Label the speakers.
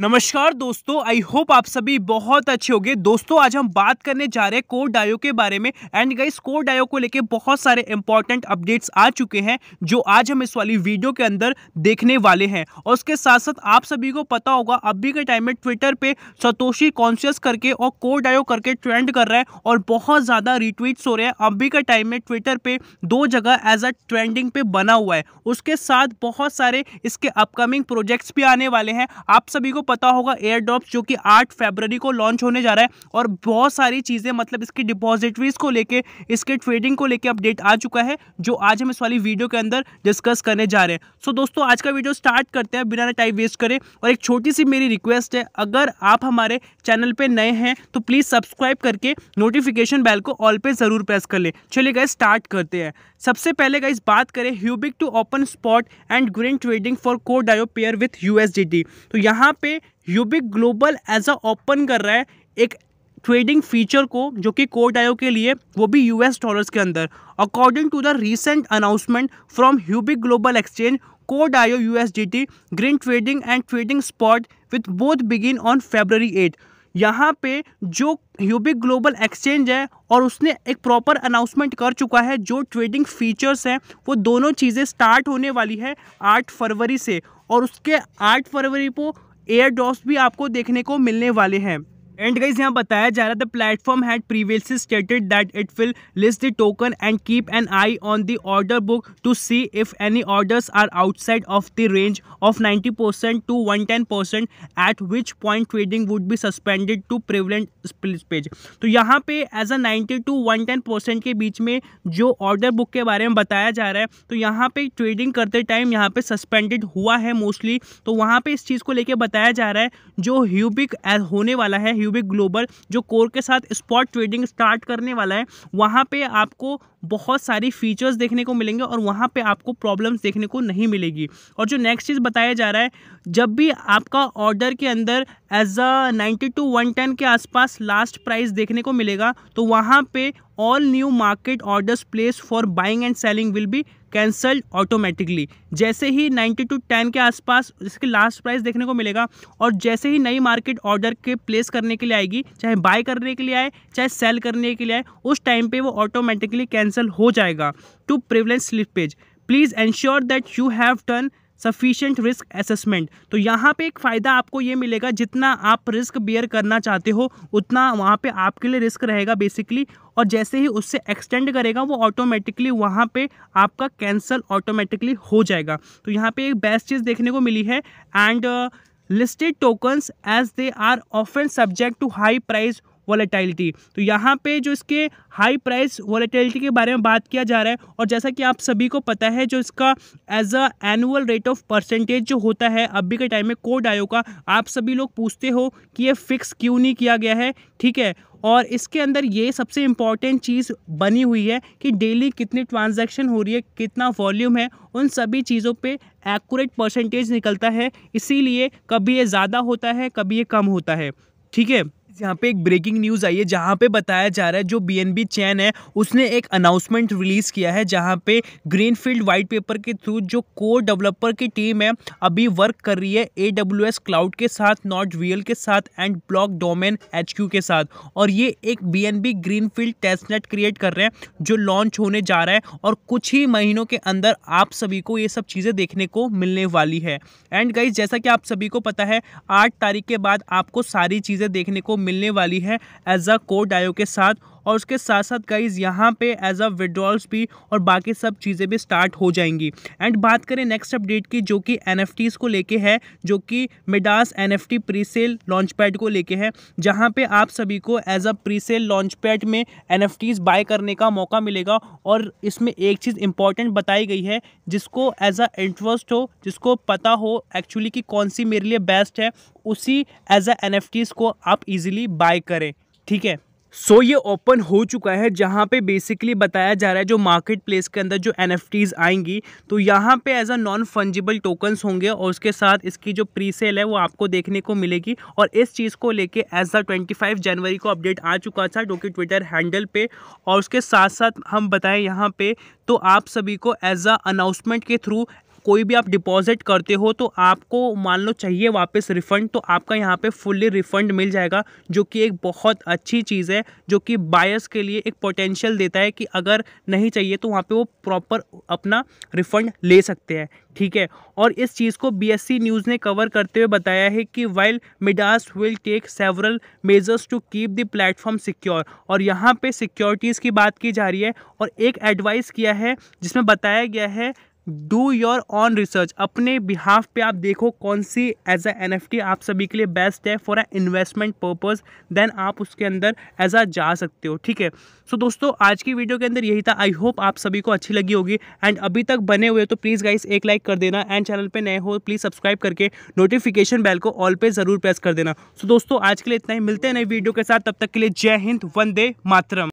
Speaker 1: नमस्कार दोस्तों I hope आप सभी बहुत अच्छे होंगे दोस्तों आज हम बात करने जा रहे हैं कोर डायो के बारे में एंड गाइस कोर डायो को लेके बहुत सारे इंपॉर्टेंट अपडेट्स आ चुके हैं जो आज हम इस वाली वीडियो के अंदर देखने वाले हैं और उसके साथ साथ आप सभी को पता होगा अभी के टाइम में ट्विटर पे सतोशी कॉन्शियस करके और कोर डायो करके ट्रेंड कर रहा है और बहुत ज़्यादा रिट्वीट्स हो रहे हैं अभी के टाइम में ट्विटर पर दो जगह एज अ ट्रेंडिंग पे बना हुआ है उसके साथ बहुत सारे इसके अपकमिंग प्रोजेक्ट्स भी आने वाले हैं आप सभी को पता होगा एयर ड्रॉप्स जो कि 8 फरवरी को लॉन्च होने जा रहा है और बहुत सारी चीज़ें मतलब इसकी डिपॉजिटरीज को लेके इसके ट्रेडिंग को लेके अपडेट आ चुका है जो आज हम इस वाली वीडियो के अंदर डिस्कस करने जा रहे हैं सो so, दोस्तों आज का वीडियो स्टार्ट करते हैं बिना टाइम वेस्ट करें और एक छोटी सी मेरी रिक्वेस्ट है अगर आप हमारे चैनल पर नए हैं तो प्लीज़ सब्सक्राइब करके नोटिफिकेशन बैल को ऑल पे ज़रूर प्रेस कर लें चलिए गए स्टार्ट करते हैं सबसे पहले गाइज बात करें Huobi to open spot and green trading for को डायो पेयर विथ यू तो यहाँ पे Huobi global as a open कर रहा है एक ट्रेडिंग फीचर को जो कि कोर्ट आयो के लिए वो भी यूएस डॉलर्स के अंदर according to the recent announcement from Huobi global exchange code आयो U S D T green trading and trading spot with both begin on February eight यहाँ पे जो ह्यूबिक ग्लोबल एक्सचेंज है और उसने एक प्रॉपर अनाउंसमेंट कर चुका है जो ट्रेडिंग फीचर्स हैं वो दोनों चीज़ें स्टार्ट होने वाली है आठ फरवरी से और उसके आठ फरवरी को एयर ड्रॉप्स भी आपको देखने को मिलने वाले हैं एंड गाइज यहाँ बताया जा रहा था platform had previously stated that it will list the token and keep an eye on the order book to see if any orders are outside of the range of 90 percent to 110 percent at which point trading would be suspended to prevalent page तो यहाँ पे as a 90 to ten percent के बीच में जो order book के बारे में बताया जा रहा है तो यहाँ पे ट्रेडिंग करते टाइम यहाँ पे सस्पेंडेड हुआ है मोस्टली तो वहाँ पे इस चीज़ को लेके बताया जा रहा है जो ह्यूबिक होने वाला है क्यूबिक ग्लोबल जो कोर के साथ स्पॉट ट्रेडिंग स्टार्ट करने वाला है वहाँ पर आपको बहुत सारी फीचर्स देखने को मिलेंगे और वहाँ पे आपको प्रॉब्लम्स देखने को नहीं मिलेगी और जो नेक्स्ट चीज़ बताया जा रहा है जब भी आपका ऑर्डर के अंदर as a ninety to one ten के आसपास लास्ट प्राइस देखने को मिलेगा तो वहाँ पे all new market orders place for buying and selling will be cancelled automatically जैसे ही 90 टू 10 के आसपास इसके लास्ट प्राइस देखने को मिलेगा और जैसे ही नई मार्केट ऑर्डर के प्लेस करने के लिए आएगी चाहे बाय करने के लिए आए चाहे सेल करने के लिए आए उस टाइम पे वो ऑटोमेटिकली कैंसल कैंसिल हो जाएगा to prevalence slippage please ensure that you have done sufficient risk assessment तो यहाँ पे एक फ़ायदा आपको ये मिलेगा जितना आप रिस्क बियर करना चाहते हो उतना वहाँ पे आपके लिए रिस्क रहेगा बेसिकली और जैसे ही उससे एक्सटेंड करेगा वो ऑटोमेटिकली वहाँ पे आपका कैंसिल ऑटोमेटिकली हो जाएगा तो यहाँ पे एक बेस्ट चीज़ देखने को मिली है and listed tokens as they are often subject to high price volatility तो यहाँ पे जो इसके हाई प्राइस वॉलेटाइलिटी के बारे में बात किया जा रहा है और जैसा कि आप सभी को पता है जो इसका as a annual rate of percentage जो होता है अभी के टाइम में कोड आयोग का आप सभी लोग पूछते हो कि ये फिक्स क्यों नहीं किया गया है ठीक है और इसके अंदर ये सबसे इम्पॉर्टेंट चीज़ बनी हुई है कि डेली कितनी ट्रांजैक्शन हो रही है कितना वॉल्यूम है उन सभी चीज़ों पे एक्यूरेट परसेंटेज निकलता है इसीलिए कभी ये ज़्यादा होता है कभी ये कम होता है ठीक है यहाँ पे एक ब्रेकिंग न्यूज़ आई है जहाँ पे बताया जा रहा है जो बीएनबी चैन है उसने एक अनाउंसमेंट रिलीज़ किया है जहाँ पे ग्रीनफील्ड वाइट पेपर के थ्रू जो कोर डेवलपर की टीम है अभी वर्क कर रही है ए क्लाउड के साथ नॉट रियल के साथ एंड ब्लॉक डोमेन एच के साथ और ये एक B N B greenfield testnet create कर रहे हैं जो लॉन्च होने जा रहा है और कुछ ही महीनों के अंदर आप सभी को ये सब चीज़ें देखने को मिलने वाली है एंड गाइज जैसा कि आप सभी को पता है आठ तारीख के बाद आपको सारी चीज़ें देखने को मिलने वाली है एज अ कोर डायो के साथ और उसके साथ साथ गाइज यहाँ पे एज अ विड्रॉल्स भी और बाकी सब चीज़ें भी स्टार्ट हो जाएंगी एंड बात करें नेक्स्ट अपडेट की जो कि एन को लेके है जो कि Midas N F presale launch pad को लेके है जहाँ पे आप सभी को as a presale launch pad में एन बाय करने का मौका मिलेगा और इसमें एक चीज़ इंपॉर्टेंट बताई गई है जिसको एज अ इंटरेस्ट हो जिसको पता हो एक्चुअली कि कौन सी मेरे लिए बेस्ट है उसी एज अ एन को आप इजीली बाय करें ठीक है सो so, ये ओपन हो चुका है जहाँ पे बेसिकली बताया जा रहा है जो मार्केट प्लेस के अंदर जो एन आएंगी तो यहाँ पे as a non fungible tokens होंगे और उसके साथ इसकी जो प्री सेल है वो आपको देखने को मिलेगी और इस चीज़ को लेके एज अ 25 जनवरी को अपडेट आ चुका था जो कि ट्विटर हैंडल पे और उसके साथ साथ हम बताएं यहाँ पे तो आप सभी को एज अ अनाउंसमेंट के थ्रू कोई भी आप डिपॉजिट करते हो तो आपको मान लो चाहिए वापस रिफ़ंड तो आपका यहाँ पे फुल्ली रिफ़ंड मिल जाएगा जो कि एक बहुत अच्छी चीज़ है जो कि बायर्स के लिए एक पोटेंशियल देता है कि अगर नहीं चाहिए तो वहाँ पे वो प्रॉपर अपना रिफ़ंड ले सकते हैं ठीक है और इस चीज़ को बीएससी न्यूज़ ने कवर करते हुए बताया है कि while Midas will take several measures to keep the platform secure और यहाँ पे सिक्योरिटीज़ की बात की जा रही है और एक एडवाइस किया है जिसमें बताया गया है डू योर ऑन रिसर्च अपने बिहाफ पे आप देखो कौन सी as a N F T आप सभी के लिए बेस्ट है for a investment purpose then आप उसके अंदर एज आ जा सकते हो ठीक है सो so, दोस्तों आज की वीडियो के अंदर यही था आई होप आप सभी को अच्छी लगी होगी एंड अभी तक बने हुए तो प्लीज़ गाइस एक लाइक कर देना एंड चैनल पर नए हो प्लीज़ सब्सक्राइब करके नोटिफिकेशन बेल को ऑल पे ज़रूर प्रेस कर देना सो so, दोस्तों आज के लिए इतना ही मिलते हैं नई वीडियो के साथ तब तक के लिए जय हिंद वंदे मातरम